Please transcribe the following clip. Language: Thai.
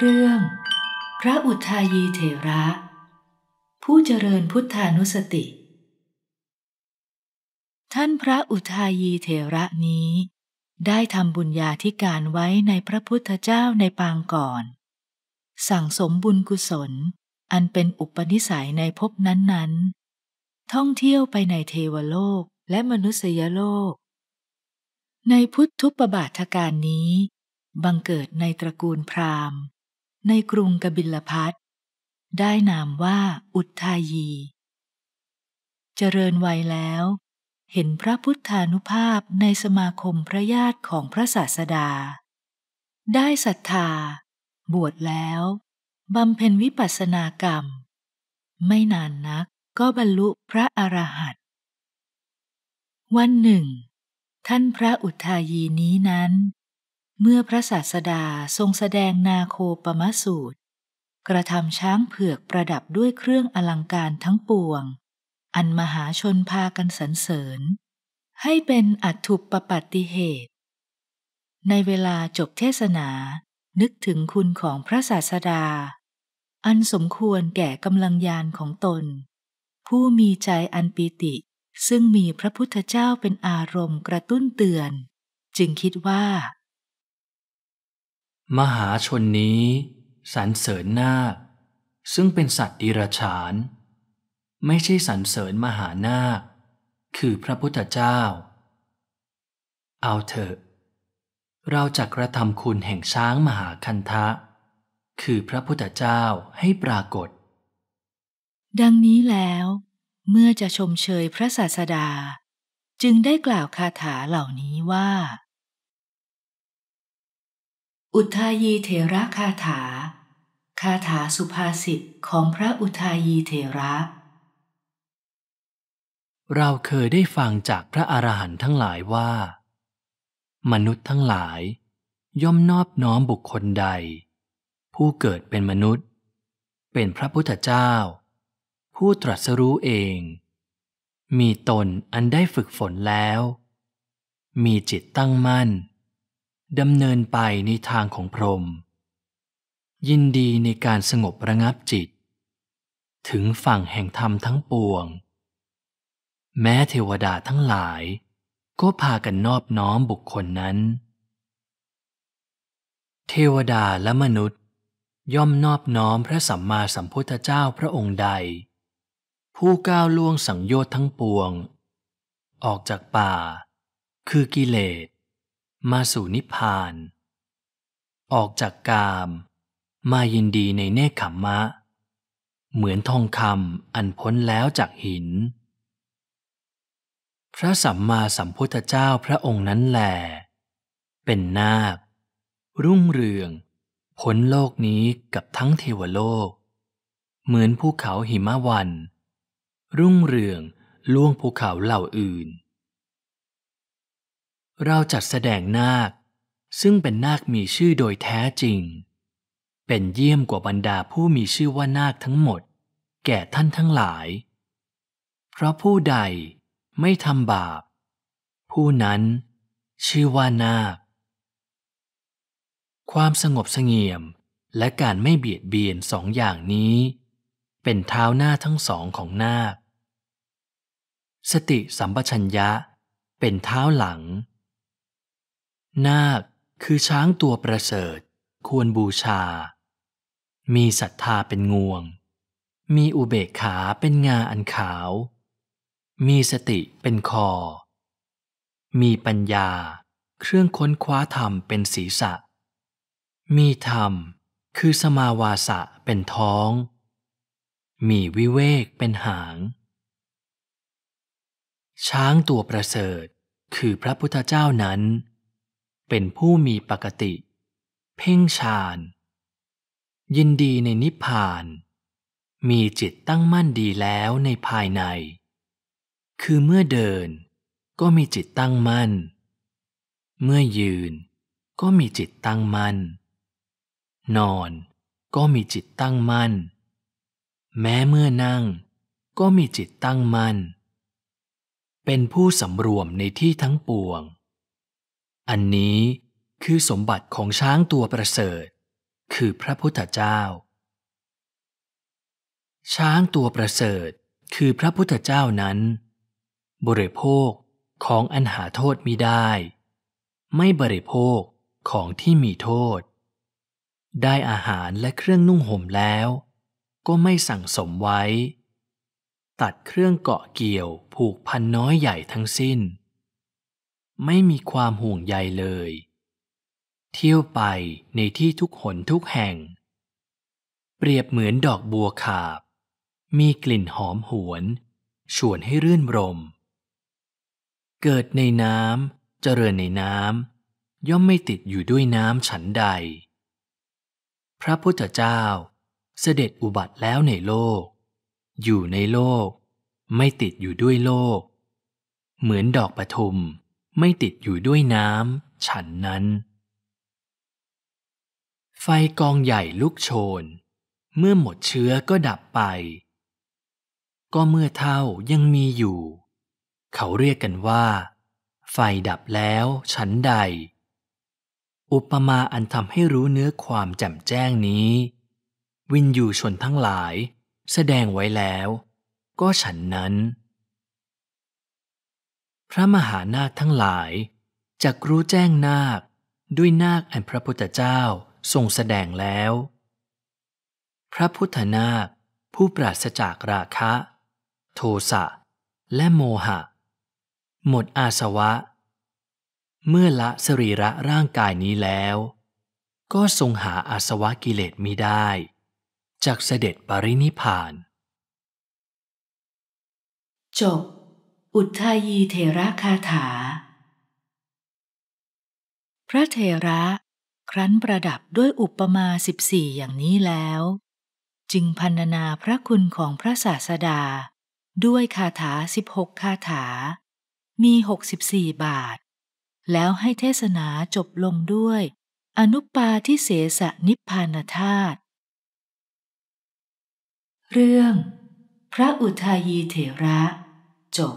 เรื่อง พระอุทายีเถระ ผู้เจริญพุทธานุสติ ท่านพระอุทายีเถระนี้ ได้ทำบุญญาธิการไว้ในพระพุทธเจ้าในปางก่อน สั่งสมบุญกุศลอันเป็นอุปนิสัยในภพนั้นๆท่องเที่ยวไปในเทวโลกและมนุษยโลก ในพุทธุปบาทการนี้ บังเกิดในตระกูลพราหมณ์ในกรุงกบิลพัทได้นามว่าอุทายี เจริญวัยแล้ว เห็นพระพุทธานุภาพในสมาคมพระญาติของพระศาสดา ได้ศรัทธา บวชแล้ว บำเพ็ญวิปัสสนากรรม ไม่นานนักก็บรรลุพระอรหันต์วันหนึ่ง ท่านพระอุทายีนี้นั้นเมื่อพระศาสดาทรงแสดงนาโคปมสูตร กระทำช้างเผือกประดับด้วยเครื่องอลังการทั้งปวง อันมหาชนพากันสรรเสริญ ให้เป็นอัตถุปปัติเหตุ ในเวลาจบเทศนา นึกถึงคุณของพระศาสดา อันสมควรแก่กำลังยานของตน ผู้มีใจอันปีติ ซึ่งมีพระพุทธเจ้าเป็นอารมณ์กระตุ้นเตือน จึงคิดว่ามหาชนนี้ สรรเสริญนาคซึ่งเป็นสัตว์ดิรฉาน ไม่ใช่สรรเสริญมหานาคคือพระพุทธเจ้า เอาเถอะเราจะกระทำคุณแห่งช้างมหาคันทะ คือพระพุทธเจ้าให้ปรากฏ ดังนี้แล้ว เมื่อจะชมเชยพระศาสดา จึงได้กล่าวคาถาเหล่านี้ว่าอุทายีเถระคาถา คาถาสุภาษิตของพระอุทายีเถระ เราเคยได้ฟังจากพระอรหันต์ทั้งหลายว่า มนุษย์ทั้งหลาย ย่อมนอบน้อมบุคคลใด ผู้เกิดเป็นมนุษย์ เป็นพระพุทธเจ้า ผู้ตรัสรู้เอง มีตนอันได้ฝึกฝนแล้ว มีจิตตั้งมั่นดำเนินไปในทางของพรหมยินดีในการสงบระงับจิต ถึงฝั่งแห่งธรรมทั้งปวง แม้เทวดาทั้งหลาย ก็พากันนอบน้อมบุคคลนั้น เทวดาและมนุษย์ย่อมนอบน้อมพระสัมมาสัมพุทธเจ้าพระองค์ใด ผู้ก้าวล่วงสังโยชน์ทั้งปวง ออกจากป่าคือกิเลสมาสู่นิพพาน ออกจากกาม มายินดีในเนคขมมะ เหมือนทองคำอันพ้นแล้วจากหิน พระสัมมาสัมพุทธเจ้าพระองค์นั้นแหลเป็นนาค รุ่งเรือง พ้นโลกนี้กับทั้งเทวโลก เหมือนภูเขาหิมะวัน รุ่งเรืองล่วงภูเขาเหล่าอื่นเราจัดแสดงนาค ซึ่งเป็นนาคมีชื่อโดยแท้จริง เป็นเยี่ยมกว่าบรรดาผู้มีชื่อว่านาคทั้งหมด แก่ท่านทั้งหลาย เพราะผู้ใดไม่ทำบาป ผู้นั้นชื่อว่านาค ความสงบเสงี่ยม และการไม่เบียดเบียนสองอย่างนี้ เป็นเท้าหน้าทั้งสองของนาค สติสัมปชัญญะ เป็นเท้าหลังนาคคือช้างตัวประเสริฐควรบูชา มีศรัทธาเป็นงวง มีอุเบกขาเป็นงาอันขาว มีสติเป็นคอ มีปัญญาเครื่องค้นคว้าธรรมเป็นศีรษะ มีธรรมคือสมาวาสะเป็นท้อง มีวิเวกเป็นหาง ช้างตัวประเสริฐคือพระพุทธเจ้านั้นเป็นผู้มีปกติ เพ่งฌาน ยินดีในนิพพาน มีจิตตั้งมั่นดีแล้วในภายใน คือเมื่อเดินก็มีจิตตั้งมั่น เมื่อยืนก็มีจิตตั้งมั่นนอนก็มีจิตตั้งมั่น แม้เมื่อนั่งก็มีจิตตั้งมั่น เป็นผู้สำรวมในที่ทั้งปวงอันนี้คือสมบัติของช้างตัวประเสริฐ คือพระพุทธเจ้า ช้างตัวประเสริฐคือพระพุทธเจ้านั้น บริโภคของอันหาโทษมิได้ ไม่บริโภคของที่มีโทษ ได้อาหารและเครื่องนุ่งห่มแล้ว ก็ไม่สั่งสมไว้ ตัดเครื่องเกาะเกี่ยวผูกพันน้อยใหญ่ทั้งสิ้นไม่มีความห่วงใยเลย เที่ยวไปในที่ทุกหนทุกแห่ง เปรียบเหมือนดอกบัวขาบ มีกลิ่นหอมหวนชวนให้รื่นรม เกิดในน้ำเจริญในน้ำ ย่อมไม่ติดอยู่ด้วยน้ำฉันใด พระพุทธเจ้าเสด็จอุบัติแล้วในโลก อยู่ในโลก ไม่ติดอยู่ด้วยโลก เหมือนดอกปทุมไม่ติดอยู่ด้วยน้ำฉันนั้น ไฟกองใหญ่ลุกโชน เมื่อหมดเชื้อก็ดับไป ก็เมื่อเท่ายังมีอยู่ เขาเรียกกันว่า ไฟดับแล้ว ฉันใด อุปมาอันทำให้รู้เนื้อความแจ่มแจ้งนี้ วินยูชนทั้งหลายแสดงไว้แล้วก็ฉันนั้นพระมหานาคทั้งหลายจักรู้แจ้งนาคด้วยนาคอันพระพุทธเจ้าทรงแสดงแล้ว พระพุทธนาคผู้ปราศจากราคะ โทสะและโมหะ หมดอาสวะ เมื่อละสรีระร่างกายนี้แล้ว ก็ทรงหาอาสวะกิเลสมิได้ จากเสด็จปรินิพาน จบอุทายีเทระคาถา พระเทระครั้นประดับด้วยอุปมาสิบสี่อย่างนี้แล้ว จึงพันนาพระคุณของพระศาสดาด้วยคาถาสิบหกคาถา มีหกสิบสี่บาท แล้วให้เทศนาจบลงด้วยอนุปาทิเสสนิพพานธาตุ เรื่อง พระอุทายีเถระ จบ